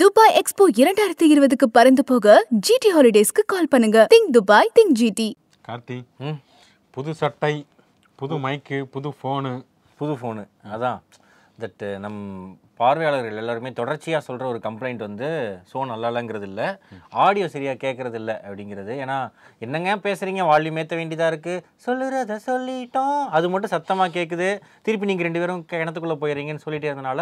Dubai expo இரண்டாயிரத்தி இருபதுக்கு பறந்து போக ஜிடி ஹாலிடேஸ்க்கு கால் பண்ணுங்க think Dubai think GT Karthi புது சட்டை புது மைக்கு புது ஃபோனு புது ஃபோனு அதான் தட் நம் பார்வையாளர்கள் எல்லாருமே தொடர்ச்சியாக சொல்கிற ஒரு கம்ப்ளைண்ட் வந்து ஸோ நல்லாலங்கிறது இல்லை ஆடியோ சரியாக கேட்குறது இல்லை அப்படிங்கிறது ஏன்னா என்னங்க பேசுகிறீங்க வால்யூம் ஏற்ற வேண்டியதாக இருக்குது சொல்லுறத சொல்லிட்டோம் அது மட்டும் சத்தமாக கேட்குது திருப்பி நீங்கள் ரெண்டு பேரும் கிணத்துக்குள்ளே போயிடுறீங்கன்னு சொல்லிட்டு இருந்தனால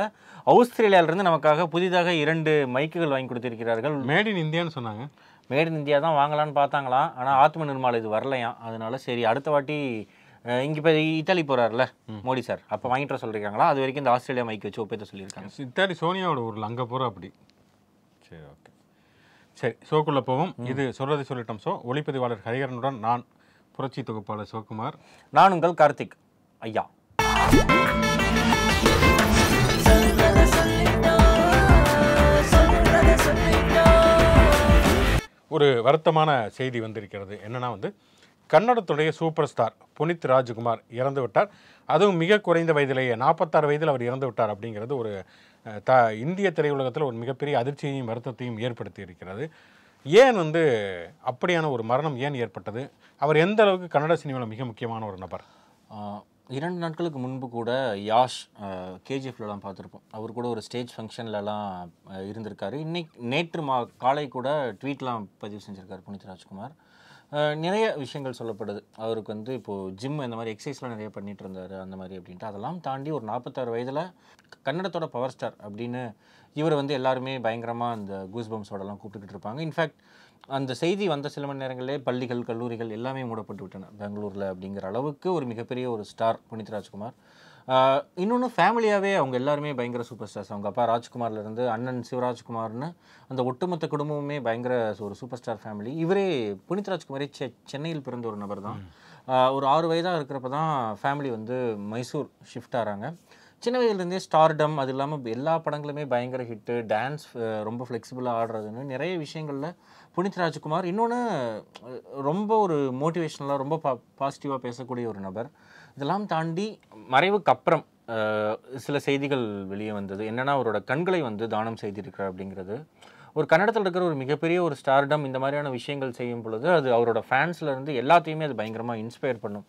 ஆஸ்திரேலியாவிலேருந்து நமக்காக புதிதாக இரண்டு மைக்குகள் வாங்கி கொடுத்துருக்கிறார்கள் மேட் இன் இந்தியான்னு சொன்னாங்க மேட் இன் இந்தியா தான் வாங்கலான்னு பார்த்தாங்களாம் ஆனால் ஆத்ம நிர்மால் இது வரலையாம் அதனால சரி அடுத்த வாட்டி இங்கே இப்போ இத்தாலி போகிறார்ல மோடி சார் அப்போ வாங்கிட்டு வர சொல்லியிருக்காங்களா அது வரைக்கும் இந்த ஆஸ்திரேலியா மைக் வச்சு ஒப்பேற்ற சொல்லியிருக்காங்க இத்தாலி சோனியாவோட ஊரில் அங்கே போகிற அப்படி சரி ஓகே சரி ஷோக்குள்ளே போவோம் இது சொல்கிறதை சொல்லிட்டோம் ஸோ ஒளிப்பதிவாளர் ஹரிகரனுடன் நான் புரட்சி தொகுப்பாளர் சிவகுமார் நான் உங்கள் கார்த்திக் ஐயா ஒரு வருத்தமான செய்தி வந்திருக்கிறது என்னென்னா வந்து கன்னடத்துடைய சூப்பர் ஸ்டார் புனித் ராஜ்குமார் இறந்து விட்டார் அதுவும் மிக குறைந்த வயதிலேயே நாற்பத்தாறு வயதில் அவர் இறந்து விட்டார் அப்படிங்கிறது ஒரு த இந்திய திரையுலகத்தில் ஒரு மிகப்பெரிய அதிர்ச்சியையும் வருத்தத்தையும் ஏற்படுத்தி இருக்கிறது ஏன் வந்து அப்படியான ஒரு மரணம் ஏன் ஏற்பட்டது அவர் எந்த அளவுக்கு கன்னட சினிமாவில் மிக முக்கியமான ஒரு நபர் இரண்டு நாட்களுக்கு முன்பு கூட யாஷ் கேஜிஎஃப்லலாம் பார்த்துருப்போம் அவர் கூட ஒரு ஸ்டேஜ் ஃபங்க்ஷன்லலாம் இருந்திருக்காரு இன்னைக்கு நேற்று மா காலை கூட ட்வீட்லாம் பதிவு செஞ்சுருக்காரு புனித் ராஜ்குமார் நிறைய விஷயங்கள் சொல்லப்படுது அவருக்கு வந்து இப்போது ஜிம் இந்த மாதிரி எக்ஸசைஸ்லாம் நிறைய பண்ணிகிட்டு இருந்தார் அந்த மாதிரி அப்படின்ட்டு அதெல்லாம் தாண்டி ஒரு நாற்பத்தாறு வயதில் கன்னடத்தோட பவர் ஸ்டார் அப்படின்னு இவர் வந்து எல்லாருமே பயங்கரமாக அந்த கூஸ்பம்ஸோடலாம் கூப்பிட்டுக்கிட்டு இருப்பாங்க இன்ஃபேக்ட் அந்த செய்தி வந்த சில மணி நேரங்களே பள்ளிகள் கல்லூரிகள் எல்லாமே மூடப்பட்டு விட்டன பெங்களூரில் அப்படிங்கிற அளவுக்கு ஒரு மிகப்பெரிய ஒரு ஸ்டார் புனித் ராஜ்குமார் இன்னொன்று ஃபேமிலியாகவே அவங்க எல்லாருமே பயங்கர சூப்பர் ஸ்டார்ஸ் அவங்க அப்பா ராஜ்குமார்லேருந்து அண்ணன் சிவராஜ்குமார்னு அந்த ஒட்டுமொத்த குடும்பமுமே பயங்கர ஒரு சூப்பர் ஸ்டார் ஃபேமிலி இவரே புனித் ராஜ்குமாரே செ சென்னையில் பிறந்த ஒரு நபர் தான் ஒரு ஆறு வயதாக இருக்கிறப்ப தான் ஃபேமிலி வந்து மைசூர் ஷிஃப்ட் ஆகிறாங்க சின்ன வயதுலேருந்தே ஸ்டார்டம் அது இல்லாமல் எல்லா படங்களுமே பயங்கர ஹிட்டு டான்ஸ் ரொம்ப ஃப்ளெக்சிபிளாக ஆடுறதுன்னு நிறைய விஷயங்களில் புனித் ராஜ்குமார் இன்னொன்று ரொம்ப ஒரு மோட்டிவேஷ்னலாக ரொம்ப பா பாசிட்டிவாக பேசக்கூடிய ஒரு நபர் இதெல்லாம் தாண்டி மறைவுக்கு அப்புறம் சில செய்திகள் வெளியே வந்தது என்னென்னா அவரோட கண்களை வந்து தானம் செய்திருக்கிறார் அப்படிங்கிறது ஒரு கன்னடத்தில் இருக்கிற ஒரு மிகப்பெரிய ஒரு ஸ்டார்டம் இந்த மாதிரியான விஷயங்கள் செய்யும் பொழுது அது அவரோட ஃபேன்ஸ்லேருந்து எல்லாத்தையுமே அது பயங்கரமாக இன்ஸ்பயர் பண்ணும்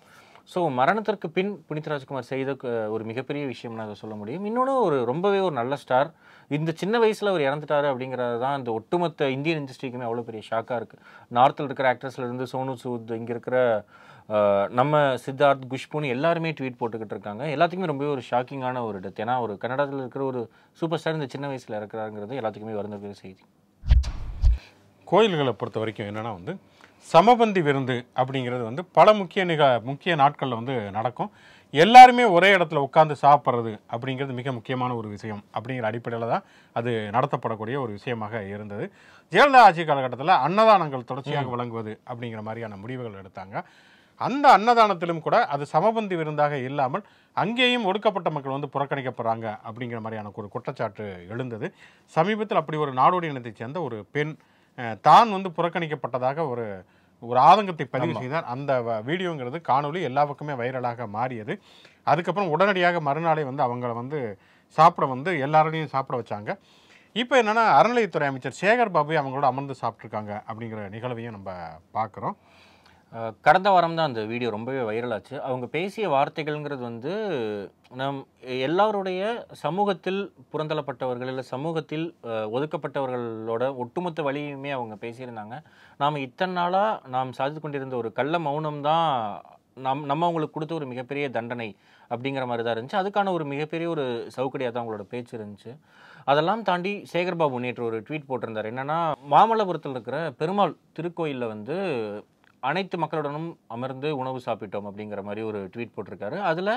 ஸோ மரணத்திற்கு பின் புனித் ராஜ்குமார் செய்த ஒரு மிகப்பெரிய விஷயம்னு அதை சொல்ல முடியும் இன்னொன்று ஒரு ரொம்பவே ஒரு நல்ல ஸ்டார் இந்த சின்ன வயசில் அவர் இறந்துட்டாரு அப்படிங்கிறது தான் இந்த ஒட்டுமொத்த இந்தியன் இண்டஸ்ட்ரிக்குமே அவ்வளோ பெரிய ஷாக்காக இருக்குது நார்த்தில் இருக்கிற ஆக்ட்ரஸ்லேருந்து சோனு சூத் இங்கே இருக்கிற நம்ம சித்தார்த் குஷ்பூனி எல்லாருமே ட்வீட் போட்டுக்கிட்டு இருக்காங்க எல்லாத்துக்குமே ரொம்பவே ஒரு ஷாக்கிங்கான ஒரு டெத் ஏன்னா ஒரு கனடாவில் இருக்கிற ஒரு சூப்பர் ஸ்டார் இந்த சின்ன வயசில் இருக்கிறாங்கிறது எல்லாத்துக்குமே வருந்திருக்கிற செய்தி கோயில்களை பொறுத்த வரைக்கும் என்னென்னா வந்து சமபந்தி விருந்து அப்படிங்கிறது வந்து பல முக்கிய நிக முக்கிய நாட்களில் வந்து நடக்கும் எல்லாருமே ஒரே இடத்துல உட்காந்து சாப்பிட்றது அப்படிங்கிறது மிக முக்கியமான ஒரு விஷயம் அப்படிங்கிற அடிப்படையில் தான் அது நடத்தப்படக்கூடிய ஒரு விஷயமாக இருந்தது ஜெயலலிதா ஆட்சி காலகட்டத்தில் அன்னதானங்கள் தொடர்ச்சியாக வழங்குவது அப்படிங்கிற மாதிரியான முடிவுகள் எடுத்தாங்க அந்த அன்னதானத்திலும் கூட அது சமபந்தி விருந்தாக இல்லாமல் அங்கேயும் ஒடுக்கப்பட்ட மக்கள் வந்து புறக்கணிக்கப்படுறாங்க அப்படிங்கிற மாதிரியான ஒரு குற்றச்சாட்டு எழுந்தது சமீபத்தில் அப்படி ஒரு நாடோடி இனத்தைச் சேர்ந்த ஒரு பெண் தான் வந்து புறக்கணிக்கப்பட்டதாக ஒரு ஒரு ஆதங்கத்தை பதிவு செய்தார் அந்த வீடியோங்கிறது காணொலி எல்லா பக்கமே வைரலாக மாறியது அதுக்கப்புறம் உடனடியாக மறுநாளே வந்து அவங்கள வந்து சாப்பிட வந்து எல்லாரையும் சாப்பிட வச்சாங்க இப்போ என்னென்னா அறநிலையத்துறை அமைச்சர் சேகர் பாபு அவங்களோட அமர்ந்து சாப்பிட்ருக்காங்க அப்படிங்கிற நிகழ்வையும் நம்ம பார்க்குறோம் கடந்த வாரம் தான் அந்த வீடியோ ரொம்பவே வைரலாச்சு அவங்க பேசிய வார்த்தைகள்ங்கிறது வந்து நம் எல்லாருடைய சமூகத்தில் புறந்தள்ளப்பட்டவர்கள் இல்லை சமூகத்தில் ஒதுக்கப்பட்டவர்களோட ஒட்டுமொத்த வழியுமே அவங்க பேசியிருந்தாங்க நாம் இத்தனை நாளாக நாம் சாதித்து கொண்டிருந்த ஒரு கள்ள மௌனம் தான் நம் நம்ம அவங்களுக்கு கொடுத்த ஒரு மிகப்பெரிய தண்டனை அப்படிங்கிற மாதிரி தான் இருந்துச்சு அதுக்கான ஒரு மிகப்பெரிய ஒரு சவுக்கடியாக தான் அவங்களோட பேச்சு இருந்துச்சு அதெல்லாம் தாண்டி சேகர்பாபு நேற்று ஒரு ட்வீட் போட்டிருந்தார் என்னென்னா மாமல்லபுரத்தில் இருக்கிற பெருமாள் திருக்கோயிலில் வந்து அனைத்து மக்களுடனும் அமர்ந்து உணவு சாப்பிட்டோம் அப்படிங்கிற மாதிரி ஒரு ட்வீட் போட்டிருக்காரு அதில்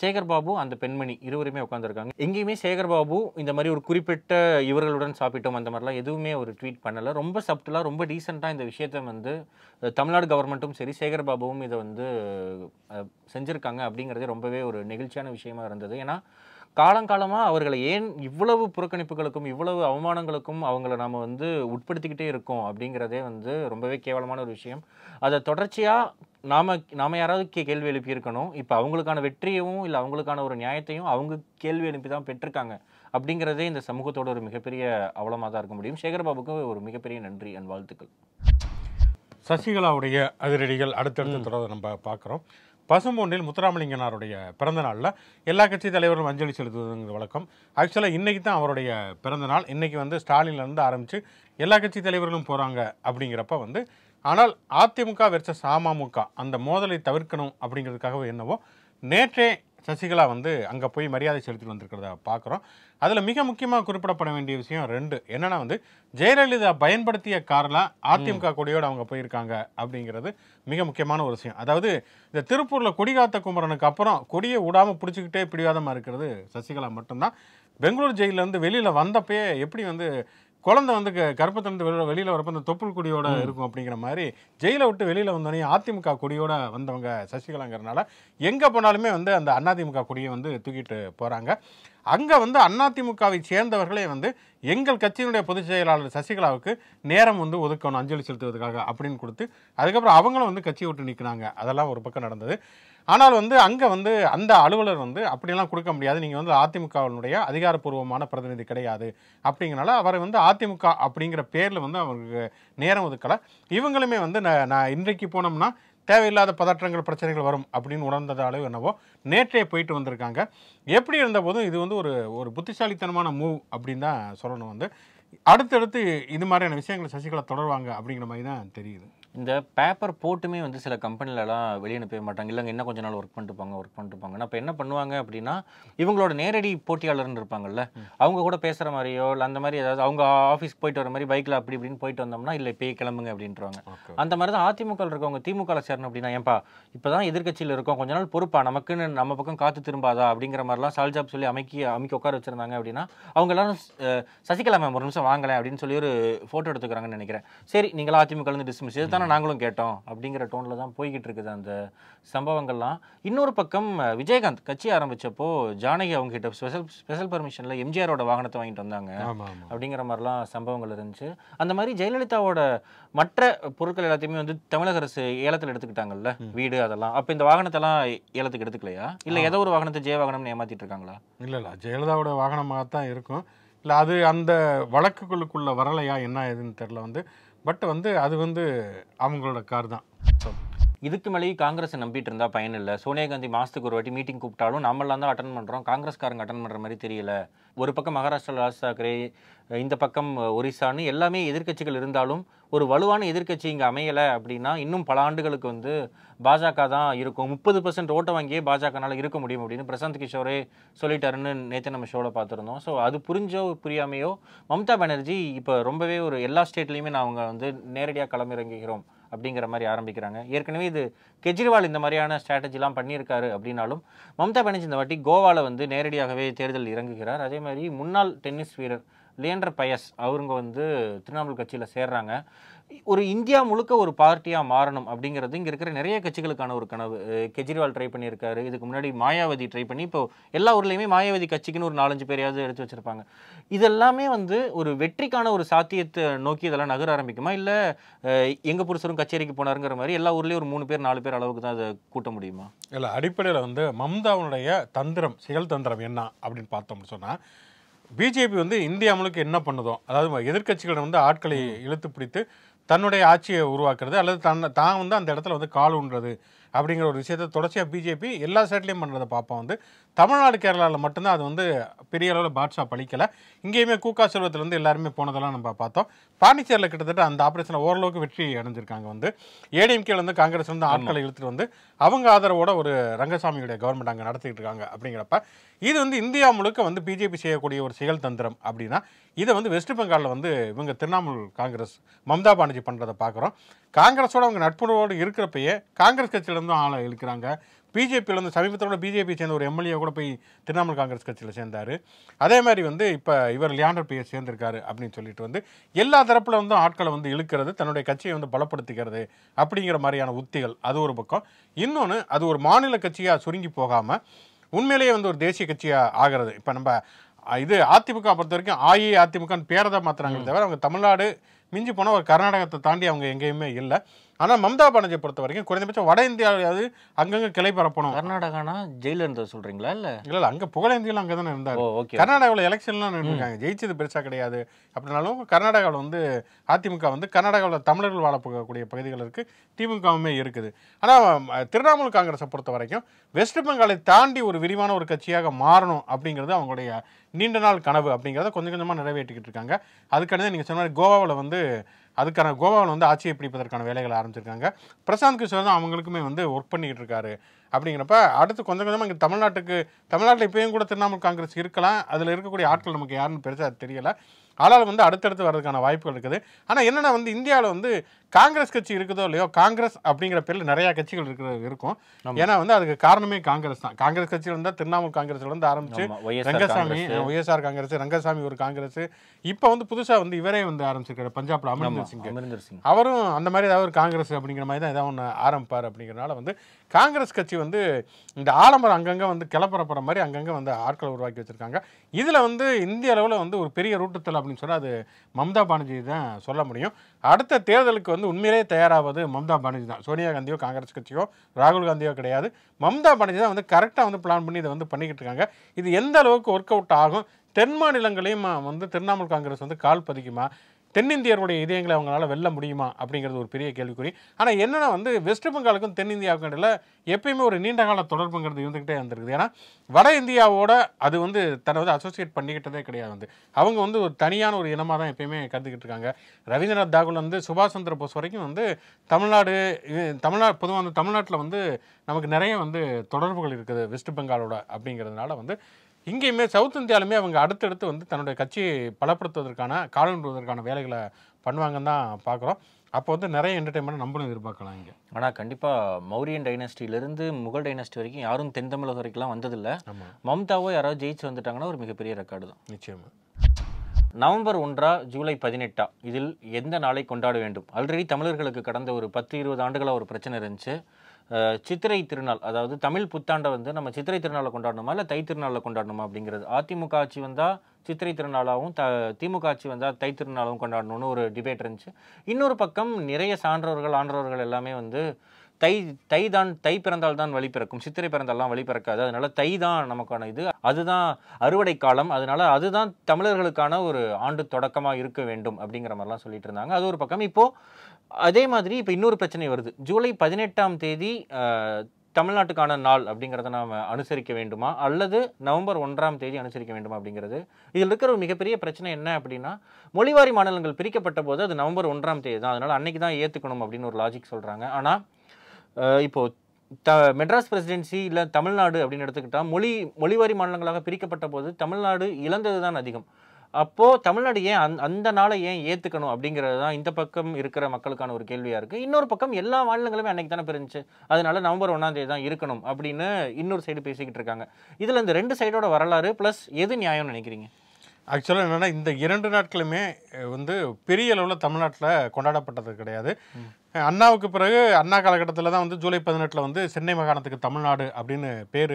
சேகர்பாபு அந்த பெண்மணி இருவருமே உட்காந்துருக்காங்க எங்கேயுமே சேகர்பாபு இந்த மாதிரி ஒரு குறிப்பிட்ட இவர்களுடன் சாப்பிட்டோம் அந்த மாதிரிலாம் எதுவுமே ஒரு ட்வீட் பண்ணலை ரொம்ப சப்டலாக ரொம்ப டீசெண்டாக இந்த விஷயத்த வந்து தமிழ்நாடு கவர்மெண்ட்டும் சரி சேகர்பாபுவும் இதை வந்து செஞ்சுருக்காங்க அப்படிங்கிறதே ரொம்பவே ஒரு நெகிழ்ச்சியான விஷயமா இருந்தது ஏன்னா காலங்காலமாக அவர்களை ஏன் இவ்வளவு புறக்கணிப்புகளுக்கும் இவ்வளவு அவமானங்களுக்கும் அவங்கள நாம் வந்து உட்படுத்திக்கிட்டே இருக்கோம் அப்படிங்கிறதே வந்து ரொம்பவே கேவலமான ஒரு விஷயம் அதை தொடர்ச்சியாக நாம் நாம் யாராவது கே கேள்வி எழுப்பியிருக்கணும் இப்போ அவங்களுக்கான வெற்றியும் இல்லை அவங்களுக்கான ஒரு நியாயத்தையும் அவங்க கேள்வி எழுப்பி தான் பெற்றிருக்காங்க அப்படிங்கிறதே இந்த சமூகத்தோட ஒரு மிகப்பெரிய அவலமாக தான் இருக்க முடியும் சேகர்பாபுக்கு ஒரு மிகப்பெரிய நன்றி என் வாழ்த்துக்கள் சசிகலாவுடைய அதிரடிகள் அடுத்தடுத்த தொடர்ந்து நம்ம பார்க்குறோம் பசும்பொன்னில் முத்துராமலிங்கனாருடைய பிறந்த நாளில் எல்லா கட்சி தலைவர்களும் அஞ்சலி செலுத்துவதுங்கிற வழக்கம் ஆக்சுவலாக இன்றைக்கி தான் அவருடைய பிறந்த நாள் இன்றைக்கி வந்து ஸ்டாலின்லேருந்து ஆரம்பித்து எல்லா கட்சி தலைவர்களும் போகிறாங்க அப்படிங்கிறப்ப வந்து ஆனால் அதிமுக வெர்சஸ் அமமுக அந்த மோதலை தவிர்க்கணும் அப்படிங்கிறதுக்காகவே என்னவோ நேற்றே சசிகலா வந்து அங்கே போய் மரியாதை செலுத்தி வந்திருக்கிறத பார்க்குறோம் அதில் மிக முக்கியமாக குறிப்பிடப்பட வேண்டிய விஷயம் ரெண்டு என்னென்னா வந்து ஜெயலலிதா பயன்படுத்திய கார்லாம் அதிமுக கொடியோடு அவங்க போயிருக்காங்க அப்படிங்கிறது மிக முக்கியமான ஒரு விஷயம் அதாவது இந்த திருப்பூரில் கொடிகாத்த குமரனுக்கு அப்புறம் கொடியை விடாமல் பிடிச்சிக்கிட்டே பிடிவாதமாக இருக்கிறது சசிகலா மட்டும்தான் பெங்களூர் ஜெயிலேருந்து வெளியில் வந்தப்பயே எப்படி வந்து குழந்தை வந்து கருப்பத்திலிருந்து வெளியில் வெளியில் வரப்போ அந்த தொப்புள் கொடியோட இருக்கும் அப்படிங்கிற மாதிரி ஜெயிலை விட்டு வெளியில் வந்தோடனே அதிமுக கொடியோட வந்தவங்க சசிகலாங்கிறனால எங்கே போனாலுமே வந்து அந்த அதிமுக கொடியை வந்து தூக்கிட்டு போகிறாங்க அங்கே வந்து அதிமுகவை சேர்ந்தவர்களே வந்து எங்கள் கட்சியினுடைய பொதுச் செயலாளர் சசிகலாவுக்கு நேரம் வந்து ஒதுக்கணும் அஞ்சலி செலுத்துவதற்காக அப்படின்னு கொடுத்து அதுக்கப்புறம் அவங்களும் வந்து கட்சியை விட்டு நிற்கினாங்க அதெல்லாம் ஒரு பக்கம் நடந்தது ஆனால் வந்து அங்கே வந்து அந்த அலுவலர் வந்து அப்படியெல்லாம் கொடுக்க முடியாது நீங்கள் வந்து அதிமுகவினுடைய அதிகாரப்பூர்வமான பிரதிநிதி கிடையாது அப்படிங்கிறனால அவரை வந்து அதிமுக அப்படிங்கிற பேரில் வந்து அவருக்கு நேரம் ஒதுக்கலை இவங்களுமே வந்து நான் இன்றைக்கு போனோம்னா தேவையில்லாத பதற்றங்கள் பிரச்சனைகள் வரும் அப்படின்னு அளவு என்னவோ நேற்றே போயிட்டு வந்திருக்காங்க எப்படி இருந்தபோதும் இது வந்து ஒரு ஒரு புத்திசாலித்தனமான மூவ் அப்படின்னு தான் சொல்லணும் வந்து அடுத்தடுத்து இது மாதிரியான விஷயங்களை சசிகலா தொடர்வாங்க அப்படிங்கிற மாதிரி தான் தெரியுது இந்த பேப்பர் போட்டுமே வந்து சில கம்பெனிலலாம் வெளியே போய மாட்டாங்க இல்லைங்க இன்னும் கொஞ்ச நாள் ஒர்க் பண்ணிட்டுப்பாங்க ஒர்க் பண்ணிட்டுப்பாங்க அப்போ என்ன பண்ணுவாங்க அப்படின்னா இவங்களோட நேரடி போட்டியாளர்னு இருப்பாங்கல்ல அவங்க கூட பேசுகிற மாதிரியோ இல்லை அந்த மாதிரி ஏதாவது அவங்க ஆஃபீஸ் போயிட்டு வர மாதிரி பைக்கில் அப்படி இப்படின்னு போயிட்டு வந்தோம்னா இல்லை போய் கிளம்புங்க அப்படின்றாங்க அந்த மாதிரி தான் அதிமுக இருக்கவங்க திமுக சேரணும் அப்படின்னா ஏன்பா இப்போ தான் எதிர்கட்சியில் இருக்கோம் கொஞ்ச நாள் பொறுப்பா நமக்குன்னு நம்ம பக்கம் காத்து திரும்பாதா அப்படிங்கிற மாதிரிலாம் சால்ஜாப் சொல்லி அமைக்கி அமைக்க உட்கார வச்சுருந்தாங்க அப்படின்னா அவங்க எல்லாரும் சசிகலா மேம் ஒரு நிமிஷம் வாங்கலை அப்படின்னு சொல்லி ஒரு ஃபோட்டோ எடுத்துக்கிறாங்கன்னு நினைக்கிறேன் சரி நீங்களாம் அதிமுகலேருந்து டிஸ்மிஸ் இதுதான் தானே நாங்களும் கேட்டோம் அப்படிங்கிற டோனில் தான் போய்கிட்டு இருக்குது அந்த சம்பவங்கள்லாம் இன்னொரு பக்கம் விஜயகாந்த் கட்சி ஆரம்பித்தப்போ ஜானகி அவங்ககிட்ட ஸ்பெஷல் ஸ்பெஷல் பர்மிஷனில் எம்ஜிஆரோட வாகனத்தை வாங்கிட்டு வந்தாங்க அப்படிங்கிற மாதிரிலாம் சம்பவங்கள் இருந்துச்சு அந்த மாதிரி ஜெயலலிதாவோட மற்ற பொருட்கள் எல்லாத்தையுமே வந்து தமிழக அரசு ஏலத்தில் எடுத்துக்கிட்டாங்கல்ல வீடு அதெல்லாம் அப்போ இந்த வாகனத்தெல்லாம் ஏலத்துக்கு எடுத்துக்கலையா இல்லை ஏதோ ஒரு வாகனத்தை ஜெய வாகனம்னு ஏமாற்றிட்டு இருக்காங்களா இல்லை இல்லை ஜெயலலிதாவோட வாகனமாக தான் இருக்கும் இல்லை அது அந்த வழக்குகளுக்குள்ளே வரலையா என்ன ஏதுன்னு தெரில வந்து பட் வந்து அது வந்து அவங்களோட கார் தான் இதுக்கு மேலேயும் காங்கிரஸை நம்பிட்டு இருந்தால் பயனில்லை சோனியா காந்தி மாதத்துக்கு ஒரு வாட்டி மீட்டிங் கூப்பிட்டாலும் நம்மளாம் தான் அட்டன் பண்ணுறோம் காங்கிரஸ்காரங்க அட்டன் பண்ணுற மாதிரி தெரியல ஒரு பக்கம் மகாராஷ்டிரா ராஜ் தாக்கரே இந்த பக்கம் ஒரிசான்னு எல்லாமே எதிர்கட்சிகள் இருந்தாலும் ஒரு வலுவான எதிர்கட்சி இங்கே அமையலை அப்படின்னா இன்னும் பல ஆண்டுகளுக்கு வந்து பாஜக தான் இருக்கும் முப்பது பர்சன்ட் ஓட்டை வாங்கியே பாஜகனால் இருக்க முடியும் அப்படின்னு பிரசாந்த் கிஷோரே சொல்லிட்டாருன்னு நேற்று நம்ம ஷோவில் பார்த்துருந்தோம் ஸோ அது புரிஞ்சோ புரியாமையோ மம்தா பானர்ஜி இப்போ ரொம்பவே ஒரு எல்லா ஸ்டேட்லேயுமே நான் அவங்க வந்து நேரடியாக களமிறங்குகிறோம் அப்படிங்கிற மாதிரி ஆரம்பிக்கிறாங்க ஏற்கனவே இது கெஜ்ரிவால் இந்த மாதிரியான ஸ்ட்ராட்டஜிலாம் பண்ணியிருக்காரு அப்படின்னாலும் மம்தா பானர்ஜி இந்த வாட்டி கோவாவில் வந்து நேரடியாகவே தேர்தல் இறங்குகிறார் அதே மாதிரி முன்னாள் டென்னிஸ் வீரர் லியண்டர் பயஸ் அவருங்க வந்து திரிணாமுல் கட்சியில் சேர்றாங்க ஒரு இந்தியா முழுக்க ஒரு பார்ட்டியாக மாறணும் அப்படிங்கிறது இங்கே இருக்கிற நிறைய கட்சிகளுக்கான ஒரு கனவு கெஜ்ரிவால் ட்ரை பண்ணியிருக்காரு இதுக்கு முன்னாடி மாயாவதி ட்ரை பண்ணி இப்போ எல்லா ஊர்லேயுமே மாயாவதி கட்சிக்குன்னு ஒரு நாலஞ்சு பேரையாவது எடுத்து வச்சுருப்பாங்க இதெல்லாமே வந்து ஒரு வெற்றிக்கான ஒரு சாத்தியத்தை நோக்கி இதெல்லாம் நகர ஆரம்பிக்குமா இல்லை எங்கள் புருஷரும் கச்சேரிக்கு போனாருங்கிற மாதிரி எல்லா ஊர்லேயும் ஒரு மூணு பேர் நாலு பேர் அளவுக்கு தான் அதை கூட்ட முடியுமா இல்லை அடிப்படையில் வந்து மம்தாவுடைய தந்திரம் செயல் தந்திரம் என்ன அப்படின்னு பார்த்தோம்னு சொன்னால் பிஜேபி வந்து இந்தியா முழுக்க என்ன பண்ணுதோ அதாவது எதிர்கட்சிகளை வந்து ஆட்களை இழுத்து பிடித்து தன்னுடைய ஆட்சியை உருவாக்குறது அல்லது தன் தான் வந்து அந்த இடத்துல வந்து கால் உண்றது அப்படிங்கிற ஒரு விஷயத்தை தொடர்ச்சியாக பிஜேபி எல்லா ஸ்டேட்லேயும் பண்ணுறதை பார்ப்போம் வந்து தமிழ்நாடு கேரளாவில் மட்டும்தான் அது வந்து பெரிய அளவில் பாட்ஷா பழிக்கலை இங்கேயுமே கூக்கா செல்வத்துலேருந்து எல்லாருமே போனதெல்லாம் நம்ம பார்த்தோம் பாண்டிச்சேரியில் கிட்டத்தட்ட அந்த ஆப்ரேஷனில் ஓரளவுக்கு வெற்றி அடைஞ்சிருக்காங்க வந்து காங்கிரஸ் காங்கிரஸ்லேருந்து ஆட்களை இழுத்துட்டு வந்து அவங்க ஆதரவோட ஒரு ரங்கசாமியுடைய கவர்மெண்ட் அங்கே நடத்திக்கிட்டு இருக்காங்க அப்படிங்கிறப்ப இது வந்து இந்தியா முழுக்க வந்து பிஜேபி செய்யக்கூடிய ஒரு செயல் தந்திரம் அப்படின்னா இதை வந்து வெஸ்ட் பெங்காலில் வந்து இவங்க திரிணாமுல் காங்கிரஸ் மம்தா பானர்ஜி பண்ணுறதை பார்க்குறோம் காங்கிரஸோட அவங்க நட்புணர்வோடு இருக்கிறப்பயே காங்கிரஸ் கட்சியிலேருந்தும் ஆளை இழுக்கிறாங்க பிஜேபியிலேருந்து சமீபத்தோட பிஜேபி சேர்ந்த ஒரு எம்எல்ஏ கூட போய் திரிணாமுல் காங்கிரஸ் கட்சியில் சேர்ந்தார் அதே மாதிரி வந்து இப்போ இவர் லியாண்டர் பிஎஸ் சேர்ந்திருக்காரு அப்படின்னு சொல்லிட்டு வந்து எல்லா தரப்பில் வந்து ஆட்களை வந்து இழுக்கிறது தன்னுடைய கட்சியை வந்து பலப்படுத்திக்கிறது அப்படிங்கிற மாதிரியான உத்திகள் அது ஒரு பக்கம் இன்னொன்று அது ஒரு மாநில கட்சியாக சுருங்கி போகாமல் உண்மையிலேயே வந்து ஒரு தேசிய கட்சியாக ஆகிறது இப்போ நம்ம இது அதிமுக பொறுத்த வரைக்கும் அஇஅதிமுகன்னு பேரை தான் மாற்றுறாங்களே தவிர அவங்க தமிழ்நாடு மிஞ்சி போனால் ஒரு கர்நாடகத்தை தாண்டி அவங்க எங்கேயுமே இல்லை ஆனால் மம்தா பானர்ஜியை பொறுத்த வரைக்கும் குறைந்தபட்சம் வட இந்தியாவிலாவது அங்கங்கே கிளை பரப்பணும் கர்நாடகானா ஜெயிலில் இருந்தது சொல்கிறீங்களா இல்லை இல்லை அங்கே அங்கே புகழேந்தியில் அங்கே தானே இருந்தார் கர்நாடகாவில் எலெக்ஷன்லாம் நின்றுருக்காங்க ஜெயிச்சது பெருசாக கிடையாது அப்படின்னாலும் கர்நாடகாவில் வந்து அதிமுக வந்து கர்நாடகாவில் தமிழர்கள் வாழப்போகக்கூடிய பகுதிகள் இருக்குது திமுகவுமே இருக்குது ஆனால் திரிணாமுல் காங்கிரஸை பொறுத்த வரைக்கும் வெஸ்ட் பெங்காலை தாண்டி ஒரு விரிவான ஒரு கட்சியாக மாறணும் அப்படிங்கிறது அவங்களுடைய நீண்ட நாள் கனவு அப்படிங்கிறத கொஞ்சம் கொஞ்சமாக நிறைவேற்றிக்கிட்டு இருக்காங்க அதுக்கடுத்து நீங்கள் சொன்ன மாதிரி கோவாவில் வந்து அதுக்கான கோவாவில் வந்து ஆட்சியை பிடிப்பதற்கான வேலைகளை ஆரம்பிச்சிருக்காங்க பிரசாந்த் கிஷோர் தான் அவங்களுக்குமே வந்து ஒர்க் பண்ணிக்கிட்டு இருக்காரு அப்படிங்கிறப்ப அடுத்து கொஞ்சம் கொஞ்சமாக இங்கே தமிழ்நாட்டுக்கு தமிழ்நாட்டில் இப்போயும் கூட திரிணாமுல் காங்கிரஸ் இருக்கலாம் அதில் இருக்கக்கூடிய ஆட்கள் நமக்கு யாருன்னு பெருசாக தெரியலை ஆனால் வந்து அடுத்தடுத்து வர்றதுக்கான வாய்ப்புகள் இருக்குது ஆனால் என்னென்னா வந்து இந்தியாவில் வந்து காங்கிரஸ் கட்சி இருக்குதோ இல்லையோ காங்கிரஸ் அப்படிங்கிற பேரில் நிறையா கட்சிகள் இருக்கிறது இருக்கும் ஏன்னா வந்து அதுக்கு காரணமே காங்கிரஸ் தான் காங்கிரஸ் கட்சியில் இருந்தால் திரிணாமுல் காங்கிரஸில் இருந்து ஆரம்பிச்சு ரங்கசாமி ஒய்எஸ்ஆர் காங்கிரஸ் ரங்கசாமி ஒரு காங்கிரஸ் இப்போ வந்து புதுசாக வந்து இவரே வந்து ஆரம்பிச்சிருக்காரு பஞ்சாப்ல அமரிந்தர் சிங் அவரும் அந்த மாதிரி ஏதாவது ஒரு காங்கிரஸ் அப்படிங்கிற மாதிரி தான் ஏதாவது ஒன்று ஆரம்பிப்பார் அப்படிங்கிறனால வந்து காங்கிரஸ் கட்சி வந்து இந்த ஆலம்பரம் அங்கங்கே வந்து கிளப்பரப்புற மாதிரி அங்கங்கே வந்து ஆட்களை உருவாக்கி வச்சுருக்காங்க இதில் வந்து இந்திய அளவில் வந்து ஒரு பெரிய ரூட்டத்தில் அப்படின்னு சொன்னால் அது மம்தா பானர்ஜி தான் சொல்ல முடியும் அடுத்த தேர்தலுக்கு வந்து உண்மையிலேயே தயாராவது மம்தா பானர்ஜி தான் சோனியா காந்தியோ காங்கிரஸ் கட்சியோ ராகுல் காந்தியோ கிடையாது மம்தா பானர்ஜி தான் வந்து கரெக்டாக வந்து பிளான் பண்ணி இதை வந்து பண்ணிக்கிட்டு இருக்காங்க இது எந்த அளவுக்கு ஒர்க் அவுட் ஆகும் தென் மாநிலங்களையும் வந்து திரிணாமுல் காங்கிரஸ் வந்து கால் பதிக்குமா தென்னிந்தியர்களுடைய இதயங்களை அவங்களால வெல்ல முடியுமா அப்படிங்கிறது ஒரு பெரிய கேள்விக்குறி ஆனால் என்னென்னா வந்து வெஸ்ட் பெங்காலுக்கும் தென்னிந்தியாவுக்கும் இடையில் எப்பயுமே ஒரு நீண்டகால தொடர்புங்கிறது இருந்துக்கிட்டே இருந்திருக்குது ஏன்னா வட இந்தியாவோட அது வந்து தன்னை வந்து அசோசியேட் பண்ணிக்கிட்டதே கிடையாது வந்து அவங்க வந்து ஒரு தனியான ஒரு இனமாக தான் எப்பயுமே கருதுக்கிட்டு இருக்காங்க ரவீந்திரநாத் தாகூர் வந்து சுபாஷ் சந்திர போஸ் வரைக்கும் வந்து தமிழ்நாடு தமிழ்நாடு பொதுவாக வந்து தமிழ்நாட்டில் வந்து நமக்கு நிறைய வந்து தொடர்புகள் இருக்குது வெஸ்ட் பெங்காலோட அப்படிங்கிறதுனால வந்து இங்கேயுமே சவுத் இந்தியாலுமே அவங்க அடுத்தடுத்து வந்து தன்னுடைய கட்சியை பலப்படுத்துவதற்கான காலன்றதற்கான வேலைகளை பண்ணுவாங்கன்னு தான் பார்க்குறோம் அப்போ வந்து நிறைய என்டர்டைன்மெண்ட் நம்மளும் எதிர்பார்க்கலாம் இங்கே ஆனால் கண்டிப்பாக மௌரியன் டைனஸ்டியிலேருந்து முகல் டைனஸ்டி வரைக்கும் யாரும் தென் தமிழக வரைக்கும்லாம் வந்ததில்லை மம்தாவோ யாராவது ஜெயிச்சு வந்துட்டாங்கன்னா ஒரு மிகப்பெரிய ரெக்கார்டு தான் நிச்சயமாக நவம்பர் ஒன்றா ஜூலை பதினெட்டா இதில் எந்த நாளை கொண்டாட வேண்டும் ஆல்ரெடி தமிழர்களுக்கு கடந்த ஒரு பத்து இருபது ஆண்டுகளாக ஒரு பிரச்சனை இருந்துச்சு சித்திரை திருநாள் அதாவது தமிழ் புத்தாண்டை வந்து நம்ம சித்திரை திருநாளை கொண்டாடணுமா இல்லை தை திருநாளில் கொண்டாடணுமா அப்படிங்கிறது அதிமுக ஆட்சி வந்தால் சித்திரை திருநாளாகவும் த திமுக ஆட்சி வந்தால் தை திருநாளாகவும் கொண்டாடணும்னு ஒரு டிபேட் இருந்துச்சு இன்னொரு பக்கம் நிறைய சான்றவர்கள் ஆன்றவர்கள் எல்லாமே வந்து தை தை தான் தை பிறந்தால் தான் வழி பிறக்கும் சித்திரை பிறந்தால்லாம் வழி பிறக்காது அதனால் தை தான் நமக்கான இது அதுதான் அறுவடை காலம் அதனால அதுதான் தமிழர்களுக்கான ஒரு ஆண்டு தொடக்கமாக இருக்க வேண்டும் அப்படிங்கிற மாதிரிலாம் சொல்லிட்டு இருந்தாங்க அது ஒரு பக்கம் இப்போது அதே மாதிரி இப்போ இன்னொரு பிரச்சனை வருது ஜூலை பதினெட்டாம் தேதி தமிழ்நாட்டுக்கான நாள் அப்படிங்கிறத நாம் அனுசரிக்க வேண்டுமா அல்லது நவம்பர் ஒன்றாம் தேதி அனுசரிக்க வேண்டுமா அப்படிங்கிறது இதில் இருக்கிற ஒரு மிகப்பெரிய பிரச்சனை என்ன அப்படின்னா மொழிவாரி மாநிலங்கள் பிரிக்கப்பட்ட போது அது நவம்பர் ஒன்றாம் தேதி தான் அதனால் அன்றைக்கி தான் ஏற்றுக்கணும் அப்படின்னு ஒரு லாஜிக் சொல்கிறாங்க ஆனால் இப்போது த மெட்ராஸ் பிரசிடென்சி இல்லை தமிழ்நாடு அப்படின்னு எடுத்துக்கிட்டால் மொழி மொழிவாரி மாநிலங்களாக பிரிக்கப்பட்ட போது தமிழ்நாடு இழந்தது தான் அதிகம் அப்போது தமிழ்நாடு ஏன் அந் அந்த நாளை ஏன் ஏற்றுக்கணும் அப்படிங்கிறது தான் இந்த பக்கம் இருக்கிற மக்களுக்கான ஒரு கேள்வியாக இருக்குது இன்னொரு பக்கம் எல்லா மாநிலங்களுமே அன்னைக்கு தானே பிரிஞ்சு அதனால நவம்பர் ஒன்றாம் தேதி தான் இருக்கணும் அப்படின்னு இன்னொரு சைடு பேசிக்கிட்டு இருக்காங்க இதில் இந்த ரெண்டு சைடோட வரலாறு பிளஸ் எது நியாயம்னு நினைக்கிறீங்க ஆக்சுவலாக என்னென்னா இந்த இரண்டு நாட்களுமே வந்து பெரிய அளவில் தமிழ்நாட்டில் கொண்டாடப்பட்டது கிடையாது அண்ணாவுக்கு பிறகு அண்ணா காலகட்டத்தில் தான் வந்து ஜூலை பதினெட்டில் வந்து சென்னை மாகாணத்துக்கு தமிழ்நாடு அப்படின்னு பேர்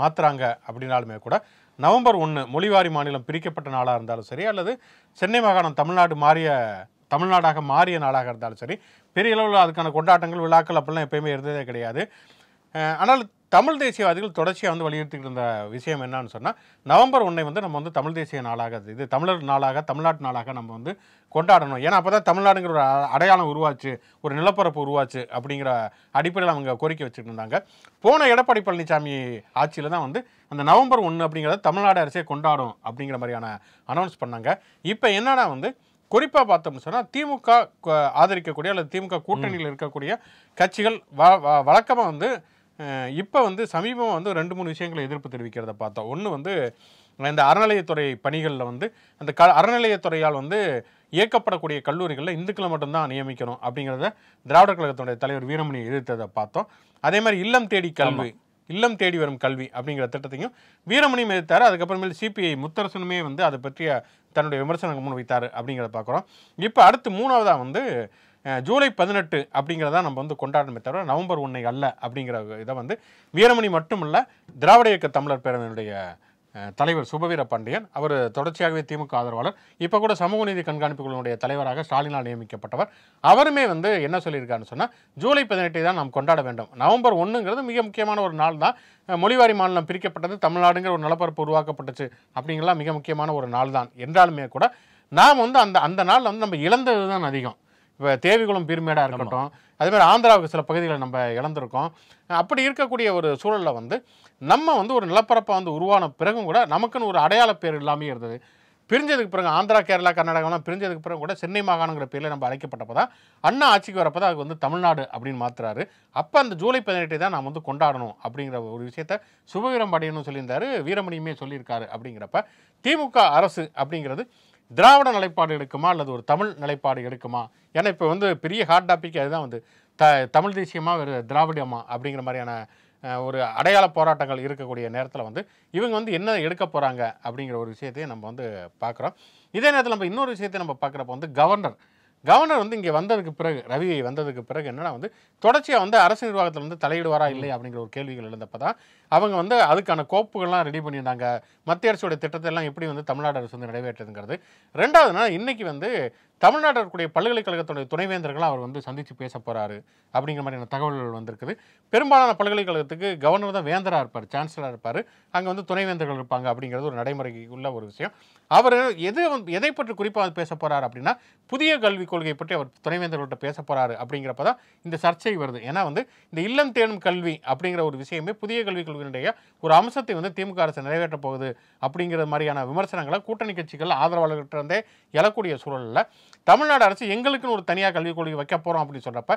மாற்றுறாங்க அப்படின்னாலுமே கூட நவம்பர் ஒன்று மொழிவாரி மாநிலம் பிரிக்கப்பட்ட நாளாக இருந்தாலும் சரி அல்லது சென்னை மாகாணம் தமிழ்நாடு மாறிய தமிழ்நாடாக மாறிய நாளாக இருந்தாலும் சரி பெரிய அளவில் அதுக்கான கொண்டாட்டங்கள் விழாக்கள் அப்படிலாம் எப்பயுமே இருந்ததே கிடையாது ஆனால் தமிழ் தேசியவாதிகள் தொடர்ச்சியாக வந்து வலியுறுத்திட்டு இருந்த விஷயம் என்னன்னு சொன்னால் நவம்பர் ஒன்றை வந்து நம்ம வந்து தமிழ் தேசிய நாளாக இது தமிழர் நாளாக தமிழ்நாட்டு நாளாக நம்ம வந்து கொண்டாடணும் ஏன்னா அப்போ தான் தமிழ்நாடுங்கிற ஒரு அடையாளம் உருவாச்சு ஒரு நிலப்பரப்பு உருவாச்சு அப்படிங்கிற அடிப்படையில் அவங்க கோரிக்கை வச்சுட்டு இருந்தாங்க போன எடப்பாடி பழனிசாமி ஆட்சியில் தான் வந்து அந்த நவம்பர் ஒன்று அப்படிங்கிறத தமிழ்நாடு அரசே கொண்டாடும் அப்படிங்கிற மாதிரியான அனௌன்ஸ் பண்ணாங்க இப்போ என்னென்னா வந்து குறிப்பாக பார்த்தோம்னு சொன்னால் திமுக ஆதரிக்கக்கூடிய அல்லது திமுக கூட்டணியில் இருக்கக்கூடிய கட்சிகள் வ வழக்கமாக வந்து இப்போ வந்து சமீபம் வந்து ரெண்டு மூணு விஷயங்களை எதிர்ப்பு தெரிவிக்கிறத பார்த்தோம் ஒன்று வந்து இந்த அறநிலையத்துறை பணிகளில் வந்து அந்த க அறநிலையத்துறையால் வந்து இயக்கப்படக்கூடிய கல்லூரிகளில் இந்துக்களை மட்டும்தான் நியமிக்கணும் அப்படிங்கிறத திராவிடர் கழகத்தினுடைய தலைவர் வீரமணி எதிர்த்ததை பார்த்தோம் அதே மாதிரி இல்லம் தேடி கல்வி இல்லம் தேடி வரும் கல்வி அப்படிங்கிற திட்டத்தையும் வீரமணியும் எதிர்த்தார் அதுக்கப்புறமேல் சிபிஐ முத்தரசனுமே வந்து அதை பற்றிய தன்னுடைய விமர்சனங்கள் முன்வைத்தார் அப்படிங்கிறத பார்க்குறோம் இப்போ அடுத்து மூணாவதாக வந்து ஜூலை பதினெட்டு அப்படிங்கிறத நம்ம வந்து கொண்டாடணுமே தவிர நவம்பர் ஒன்றை அல்ல அப்படிங்கிற இதை வந்து வீரமணி மட்டுமல்ல திராவிட இயக்க தமிழர் பேரவையினுடைய தலைவர் சுபவீர பாண்டியன் அவர் தொடர்ச்சியாகவே திமுக ஆதரவாளர் இப்போ கூட சமூக நீதி கண்காணிப்புகளுடைய தலைவராக ஸ்டாலினால் நியமிக்கப்பட்டவர் அவருமே வந்து என்ன சொல்லியிருக்காருன்னு சொன்னால் ஜூலை பதினெட்டை தான் நாம் கொண்டாட வேண்டும் நவம்பர் ஒன்றுங்கிறது மிக முக்கியமான ஒரு நாள் தான் மொழிவாரி மாநிலம் பிரிக்கப்பட்டது தமிழ்நாடுங்கிற ஒரு நிலப்பரப்பு உருவாக்கப்பட்டுச்சு அப்படிங்கலாம் மிக முக்கியமான ஒரு நாள் தான் என்றாலுமே கூட நாம் வந்து அந்த அந்த நாளில் வந்து நம்ம இழந்தது தான் அதிகம் இப்போ தேவிகுளம் பீர்மேடாக இருக்கட்டும் அதேமாதிரி ஆந்திராவுக்கு சில பகுதிகளை நம்ம இழந்திருக்கோம் அப்படி இருக்கக்கூடிய ஒரு சூழலில் வந்து நம்ம வந்து ஒரு நிலப்பரப்பை வந்து உருவான பிறகும் கூட நமக்குன்னு ஒரு அடையாள பேர் இல்லாமே இருந்தது பிரிஞ்சதுக்கு பிறகு ஆந்திரா கேரளா கர்நாடகாலாம் பிரிஞ்சதுக்கு பிறகு கூட சென்னை மாகாணங்கிற பேரில் நம்ம அழைக்கப்பட்டப்போ தான் அண்ணா ஆட்சிக்கு வரப்போ தான் அது வந்து தமிழ்நாடு அப்படின்னு மாற்றுறாரு அப்போ அந்த ஜூலை பதினெட்டை தான் நாம் வந்து கொண்டாடணும் அப்படிங்கிற ஒரு விஷயத்த சுபவீரம் அடையணும்னு சொல்லியிருந்தார் வீரமணியுமே சொல்லியிருக்காரு அப்படிங்கிறப்ப திமுக அரசு அப்படிங்கிறது திராவிட நிலைப்பாடு எடுக்குமா அல்லது ஒரு தமிழ் நிலைப்பாடு எடுக்குமா ஏன்னா இப்போ வந்து பெரிய ஹாட் டாபிக் அதுதான் வந்து த தமிழ் தேசியமாக ஒரு திராவிடமா அப்படிங்கிற மாதிரியான ஒரு அடையாள போராட்டங்கள் இருக்கக்கூடிய நேரத்தில் வந்து இவங்க வந்து என்ன எடுக்க போகிறாங்க அப்படிங்கிற ஒரு விஷயத்தையும் நம்ம வந்து பார்க்குறோம் இதே நேரத்தில் நம்ம இன்னொரு விஷயத்தையும் நம்ம பார்க்குறப்ப வந்து கவர்னர் கவர்னர் வந்து இங்கே வந்ததுக்கு பிறகு ரவி வந்ததுக்கு பிறகு என்னென்னா வந்து தொடர்ச்சியாக வந்து அரசு நிர்வாகத்தில் வந்து தலையிடுவாரா இல்லை அப்படிங்கிற ஒரு கேள்விகள் எழுந்தப்போ தான் அவங்க வந்து அதுக்கான கோப்புகள்லாம் ரெடி பண்ணியிருந்தாங்க மத்திய அரசுடைய திட்டத்தை எல்லாம் எப்படி வந்து தமிழ்நாடு அரசு வந்து ரெண்டாவது நாள் இன்றைக்கி வந்து தமிழ்நாடு இருக்கக்கூடிய பல்கலைக்கழகத்துடைய துணைவேந்தர்களும் அவர் வந்து சந்தித்து பேச போகிறாரு அப்படிங்கிற மாதிரியான தகவல்கள் வந்திருக்குது பெரும்பாலான பல்கலைக்கழகத்துக்கு கவர்னர் தான் வேந்தராக இருப்பார் சான்சலராக இருப்பார் அங்கே வந்து துணைவேந்தர்கள் இருப்பாங்க அப்படிங்கிறது ஒரு நடைமுறைக்கு உள்ள ஒரு விஷயம் அவர் எது எதை பற்றி குறிப்பாக பேச போகிறார் அப்படின்னா புதிய கல்விக் கொள்கை பற்றி அவர் துணைவேந்தர்கள்ட்ட பேச போகிறாரு அப்படிங்கிறப்ப தான் இந்த சர்ச்சை வருது ஏன்னா வந்து இந்த இல்லம் தேடும் கல்வி அப்படிங்கிற ஒரு விஷயமே புதிய கல்விக் கொள்கையினுடைய ஒரு அம்சத்தை வந்து திமுக அரசு நிறைவேற்றப் போகுது அப்படிங்கிற மாதிரியான விமர்சனங்களை கூட்டணி கட்சிகள் இருந்தே எழக்கூடிய சூழலில் தமிழ்நாடு அரசு எங்களுக்குன்னு ஒரு தனியாக கல்விக் கொள்கை வைக்க போகிறோம் அப்படின்னு சொல்கிறப்ப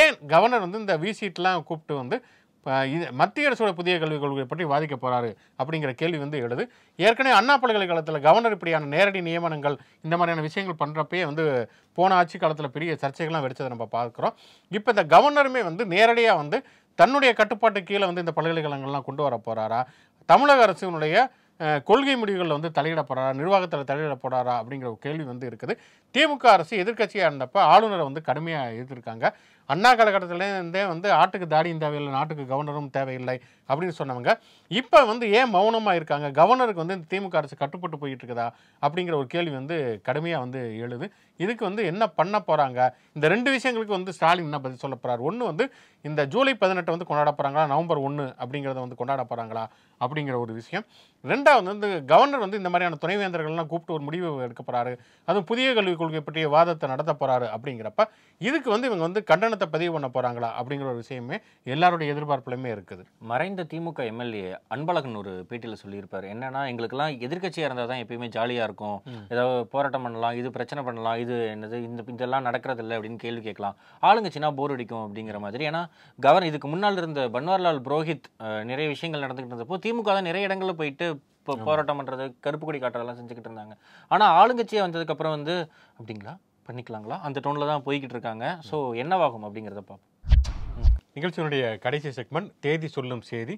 ஏன் கவர்னர் வந்து இந்த விசிட்லாம் கூப்பிட்டு வந்து இது மத்திய அரசோட புதிய கல்விக் கொள்கை பற்றி வாதிக்க போகிறாரு அப்படிங்கிற கேள்வி வந்து எழுது ஏற்கனவே அண்ணா பல்கலைக்கழகத்தில் கவர்னர் இப்படியான நேரடி நியமனங்கள் இந்த மாதிரியான விஷயங்கள் பண்ணுறப்பே வந்து போன ஆட்சி காலத்தில் பெரிய சர்ச்சைகள்லாம் வெடிச்சதை நம்ம பார்க்குறோம் இப்போ இந்த கவர்னருமே வந்து நேரடியாக வந்து தன்னுடைய கட்டுப்பாட்டு கீழே வந்து இந்த பல்கலைக்கழகங்கள்லாம் கொண்டு வர போகிறாரா தமிழக அரசினுடைய கொள்கை முடிவுகளில் வந்து தலையிடப்படுறாரா நிர்வாகத்தில் தலையிட அப்படிங்கிற ஒரு கேள்வி வந்து இருக்குது திமுக அரசு எதிர்கட்சியாக இருந்தப்போ ஆளுநரை வந்து கடுமையாக எதிர்த்திருக்காங்க அண்ணா கழகத்திலேருந்தே வந்து ஆட்டுக்கு தாடியும் தேவையில்லை நாட்டுக்கு கவர்னரும் தேவையில்லை அப்படின்னு சொன்னவங்க இப்போ வந்து ஏன் மௌனமாக இருக்காங்க கவர்னருக்கு வந்து இந்த திமுக அரசு கட்டுப்பட்டு போயிட்டு இருக்குதா அப்படிங்கிற ஒரு கேள்வி வந்து கடுமையாக வந்து எழுது இதுக்கு வந்து என்ன பண்ண போகிறாங்க இந்த ரெண்டு விஷயங்களுக்கு வந்து ஸ்டாலின் என்ன பதில் சொல்ல போகிறார் ஒன்று வந்து இந்த ஜூலை பதினெட்டை வந்து கொண்டாட போகிறாங்களா நவம்பர் ஒன்று அப்படிங்கிறத வந்து கொண்டாட போகிறாங்களா அப்படிங்கிற ஒரு விஷயம் ரெண்டாவது வந்து கவர்னர் வந்து இந்த மாதிரியான துணைவேந்தர்கள்லாம் கூப்பிட்டு ஒரு முடிவு எடுக்க போகிறாரு அதுவும் புதிய கல்வி கொள்கை பற்றிய வாதத்தை நடத்த போகிறாரு அப்படிங்கிறப்ப இதுக்கு வந்து இவங்க வந்து கண்டனத்தை பதிவு பண்ண போகிறாங்களா அப்படிங்கிற ஒரு விஷயமே எல்லாருடைய எதிர்பார்ப்புலையுமே இருக்குது மறைந்த திமுக எம்எல்ஏ அன்பழகன் ஒரு பேட்டியில் சொல்லியிருப்பார் என்னன்னா எங்களுக்கெல்லாம் எதிர்கட்சியாக இருந்தால் தான் எப்பயுமே ஜாலியாக இருக்கும் ஏதாவது போராட்டம் பண்ணலாம் இது பிரச்சனை பண்ணலாம் இது என்னது இந்த இதெல்லாம் நடக்கிறது இல்லை அப்படின்னு கேள்வி கேட்கலாம் ஆளுங்கச்சின்னா போர் அடிக்கும் அப்படிங்கிற மாதிரி ஏன்னா கவர்னர் இதுக்கு முன்னால் இருந்த பன்வாரிலால் புரோஹித் நிறைய விஷயங்கள் நடந்துகிட்டு இருந்தப்போ திமுக தான் நிறைய இடங்களில் போயிட்டு இப்போ போராட்டம் பண்ணுறது கருப்பு கொடி காட்டுறதெல்லாம் செஞ்சுக்கிட்டு இருந்தாங்க ஆனால் வந்ததுக்கு வந்ததுக்கப்புறம் வந்து அப்படிங்களா பண்ணிக்கலாங்களா அந்த டோன்ல தான் போய்கிட்டு இருக்காங்க ஸோ என்னவாகும் அப்படிங்கிறத பார்ப்போம் நிகழ்ச்சியினுடைய கடைசி செக்மெண்ட் தேதி சொல்லும் செய்தி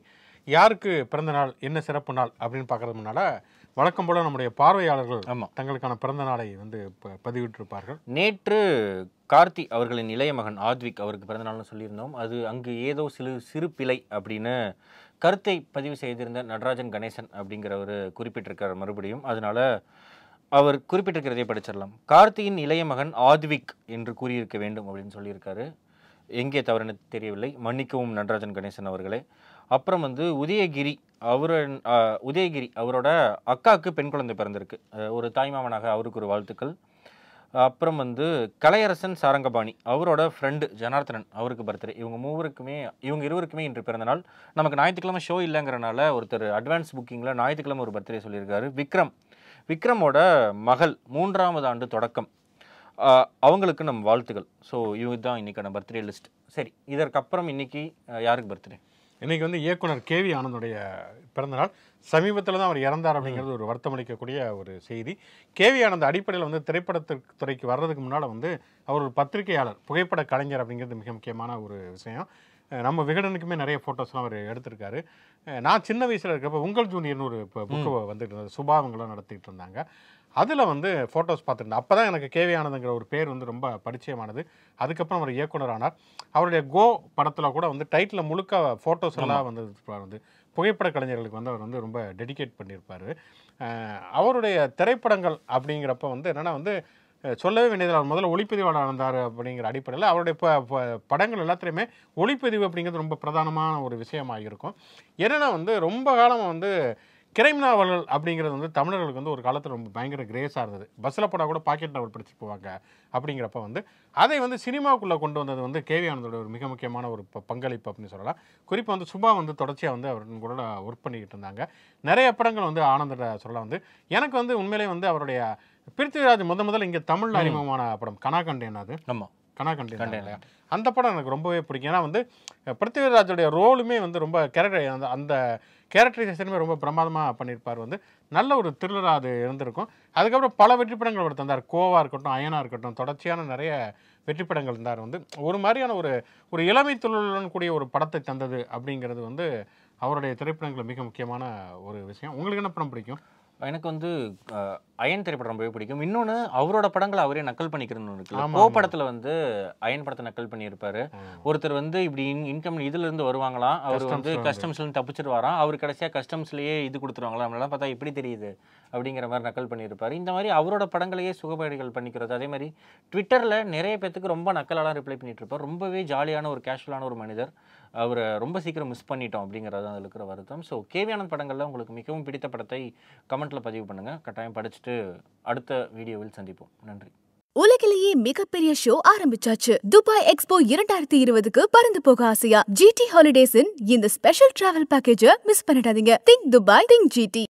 யாருக்கு பிறந்த நாள் என்ன சிறப்பு நாள் அப்படின்னு பார்க்குறது வழக்கம் போல நம்முடைய பார்வையாளர்கள் ஆமாம் தங்களுக்கான பிறந்த நாளை வந்து பதிவிட்டிருப்பார்கள் நேற்று கார்த்தி அவர்களின் இளைய மகன் ஆத்விக் அவருக்கு பிறந்த நாள்னு சொல்லியிருந்தோம் அது அங்கு ஏதோ சிறு சிறு பிழை அப்படின்னு கருத்தை பதிவு செய்திருந்த நடராஜன் கணேசன் அப்படிங்கிறவர் குறிப்பிட்டிருக்கிறார் மறுபடியும் அதனால அவர் குறிப்பிட்டிருக்கிறதை படிச்சிடலாம் கார்த்தியின் இளைய மகன் ஆத்விக் என்று கூறியிருக்க வேண்டும் அப்படின்னு சொல்லியிருக்காரு எங்கே தவறுன்னு தெரியவில்லை மன்னிக்கவும் நடராஜன் கணேசன் அவர்களே அப்புறம் வந்து உதயகிரி அவர் உதயகிரி அவரோட அக்காவுக்கு பெண் குழந்தை பிறந்திருக்கு ஒரு தாய்மாமனாக அவருக்கு ஒரு வாழ்த்துக்கள் அப்புறம் வந்து கலையரசன் சாரங்கபாணி அவரோட ஃப்ரெண்டு ஜனார்த்தனன் அவருக்கு பர்த்டே இவங்க மூவருக்குமே இவங்க இருவருக்குமே இன்று பிறந்த நாள் நமக்கு ஞாயிற்றுக்கிழமை ஷோ இல்லைங்கிறனால ஒருத்தர் அட்வான்ஸ் புக்கிங்கில் ஞாயிற்றுக்கிழமை ஒரு பர்த்டே சொல்லியிருக்காரு விக்ரம் விக்ரமோட மகள் மூன்றாவது ஆண்டு தொடக்கம் அவங்களுக்கு நம் வாழ்த்துகள் ஸோ இவங்க தான் இன்றைக்கான பர்த்டே லிஸ்ட் சரி இதற்கப்புறம் இன்றைக்கி யாருக்கு பர்த்டே இன்றைக்கி வந்து இயக்குனர் கே வி ஆனந்துடைய பிறந்தநாள் சமீபத்தில் தான் அவர் இறந்தார் அப்படிங்கிறது ஒரு வருத்தம் அளிக்கக்கூடிய ஒரு செய்தி கே வி ஆனந்த் அடிப்படையில் வந்து திரைப்படத்திற்கு துறைக்கு வர்றதுக்கு முன்னால் வந்து அவர் ஒரு பத்திரிகையாளர் புகைப்பட கலைஞர் அப்படிங்கிறது மிக முக்கியமான ஒரு விஷயம் நம்ம விகடனுக்குமே நிறைய ஃபோட்டோஸ்லாம் அவர் எடுத்திருக்காரு நான் சின்ன வயசில் இருக்கிறப்ப உங்கள் ஜூனியர்னு ஒரு புக்கு வந்துட்டு இருந்தது சுபாவங்களாம் நடத்திட்டு இருந்தாங்க அதில் வந்து ஃபோட்டோஸ் பார்த்துருந்தேன் அப்போ தான் எனக்கு கேவி ஒரு பேர் வந்து ரொம்ப பரிச்சயமானது அதுக்கப்புறம் அவர் இயக்குனர் ஆனார் அவருடைய கோ படத்தில் கூட வந்து டைட்டில் முழுக்க ஃபோட்டோஸ் எல்லாம் வந்து வந்து புகைப்பட கலைஞர்களுக்கு வந்து அவர் வந்து ரொம்ப டெடிகேட் பண்ணியிருப்பார் அவருடைய திரைப்படங்கள் அப்படிங்கிறப்ப வந்து என்னென்னா வந்து சொல்லவே வேண்டியதில் அவர் முதல்ல ஒளிப்பதிவாளர் இருந்தார் அப்படிங்கிற அடிப்படையில் அவருடைய படங்கள் எல்லாத்துலேயுமே ஒளிப்பதிவு அப்படிங்கிறது ரொம்ப பிரதானமான ஒரு விஷயமாக இருக்கும் என்னென்னா வந்து ரொம்ப காலம் வந்து கிரைம் நாவல்கள் அப்படிங்கிறது வந்து தமிழர்களுக்கு வந்து ஒரு காலத்தில் ரொம்ப பயங்கர கிரேஸாக இருந்தது பஸ்ஸில் போனால் கூட பாக்கெட் நாவல் படிச்சு போவாங்க அப்படிங்கிறப்ப வந்து அதை வந்து சினிமாவுக்குள்ளே கொண்டு வந்தது வந்து கேவி ஆனந்தோட ஒரு மிக முக்கியமான ஒரு பங்களிப்பு அப்படின்னு சொல்லலாம் குறிப்பாக வந்து சும்மா வந்து தொடர்ச்சியாக வந்து அவர் கூட ஒர்க் பண்ணிக்கிட்டு இருந்தாங்க நிறைய படங்கள் வந்து ஆனந்தோட சொல்லலாம் வந்து எனக்கு வந்து உண்மையிலே வந்து அவருடைய பிருத்திவிராஜ் முத முதல்ல இங்கே தமிழ் அறிமுகமான படம் நம்ம அது ஆமாம் கனாகண்டேன் அந்த படம் எனக்கு ரொம்பவே பிடிக்கும் ஏன்னா வந்து பிருத்திவிராஜோடைய ரோலுமே வந்து ரொம்ப கேரக்டர் அந்த அந்த கேரக்டரைசேஷனுமே ரொம்ப பிரமாதமாக பண்ணியிருப்பார் வந்து நல்ல ஒரு த்ரில்லராக அது இருந்திருக்கும் அதுக்கப்புறம் பல வெற்றி படங்கள் அவர் தந்தார் கோவா இருக்கட்டும் அயனாக இருக்கட்டும் தொடர்ச்சியான நிறைய வெற்றி படங்கள் இருந்தார் வந்து ஒரு மாதிரியான ஒரு ஒரு இளமை தொழிலுடன் கூடிய ஒரு படத்தை தந்தது அப்படிங்கிறது வந்து அவருடைய திரைப்படங்கள் மிக முக்கியமான ஒரு விஷயம் உங்களுக்கு என்ன படம் பிடிக்கும் எனக்கு வந்து அயன் திரைப்படம் ரொம்பவே பிடிக்கும் இன்னொன்று அவரோட படங்களை அவரே நக்கல் பண்ணிக்கிறன்னு இருக்கு கோ படத்தில் வந்து அயன் படத்தை நக்கல் பண்ணியிருப்பாரு ஒருத்தர் வந்து இப்படி இன்கம் இதுலேருந்து வருவாங்களாம் அவர் வந்து கஸ்டம்ஸ்லேருந்து தப்பிச்சிடுவாராம் வரான் அவர் கடைசியாக கஸ்டம்ஸ்லேயே இது கொடுத்துருவாங்களா நம்மளாம் பார்த்தா எப்படி தெரியுது அப்படிங்கிற மாதிரி நக்கல் பண்ணியிருப்பார் இந்த மாதிரி அவரோட படங்களையே சுகபேடிகள் பண்ணிக்கிறது அதே மாதிரி ட்விட்டரில் நிறைய பேத்துக்கு ரொம்ப நக்கலாலாம் ரிப்ளை பண்ணிட்டு இருப்பார் ரொம்பவே ஜாலியான ஒரு கேஷுவலான ஒரு மனிதர் அவரை ரொம்ப சீக்கிரம் மிஸ் பண்ணிட்டோம் அப்படிங்கிறது அதில் இருக்கிற வருத்தம் ஸோ கேவியான படங்களில் உங்களுக்கு மிகவும் பிடித்த படத்தை கமெண்ட்டில் பதிவு பண்ணுங்கள் கட்டாயம் படிச்சுட்டு பார்த்து அடுத்த வீடியோவில் சந்திப்போம் நன்றி உலகிலேயே மிகப்பெரிய ஷோ ஆரம்பிச்சாச்சு துபாய் எக்ஸ்போ இரண்டாயிரத்தி இருபதுக்கு பறந்து போக ஆசையா ஜிடி ஹாலிடேஸின் இந்த ஸ்பெஷல் டிராவல் பேக்கேஜ மிஸ் பண்ணிடாதீங்க திங்க் துபாய் திங்க் ஜிடி